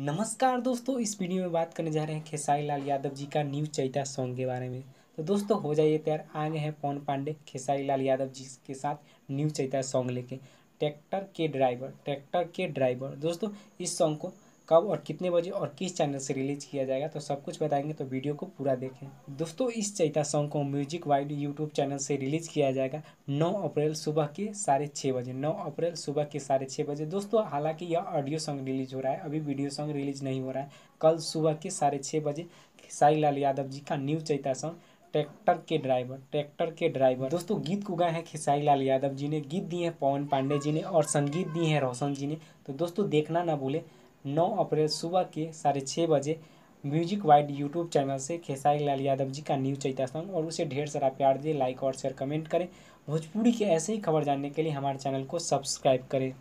नमस्कार दोस्तों इस वीडियो में बात करने जा रहे हैं खेसारी लाल यादव जी का न्यू चैता सॉन्ग के बारे में तो दोस्तों हो जाइए तैयार आ गए हैं पवन पांडे खेसारी लाल यादव जी के साथ न्यू चैता सॉन्ग लेके ट्रैक्टर के ड्राइवर ट्रैक्टर के ड्राइवर दोस्तों इस सॉन्ग को कब और कितने बजे और किस चैनल से रिलीज किया जाएगा तो सब कुछ बताएंगे तो वीडियो को पूरा देखें दोस्तों इस चैता सॉन्ग को म्यूजिक वाइड यूट्यूब चैनल से रिलीज किया जाएगा नौ अप्रैल सुबह के साढ़े छः बजे नौ अप्रैल सुबह के साढ़े छः बजे दोस्तों हालांकि यह ऑडियो सॉन्ग रिलीज हो रहा है अभी वीडियो सॉन्ग रिलीज नहीं हो रहा है कल सुबह के साढ़े छः बजे साई लाल यादव जी का न्यू चैता सॉन्ग ट्रैक्टर के ड्राइवर ट्रैक्टर के ड्राइवर दोस्तों गीत को गाए हैं खेसाई लाल यादव जी ने गीत दिए हैं पवन पांडे जी ने और संगीत दिए हैं रोशन जी ने तो दोस्तों देखना ना भूले नौ अप्रैल सुबह के साढ़े छः बजे म्यूजिक वाइड यूट्यूब चैनल से खेसारी लाल यादव जी का न्यूज चैता और उसे ढेर सारा प्यार दिए लाइक और शेयर कमेंट करें भोजपुरी के ऐसे ही खबर जानने के लिए हमारे चैनल को सब्सक्राइब करें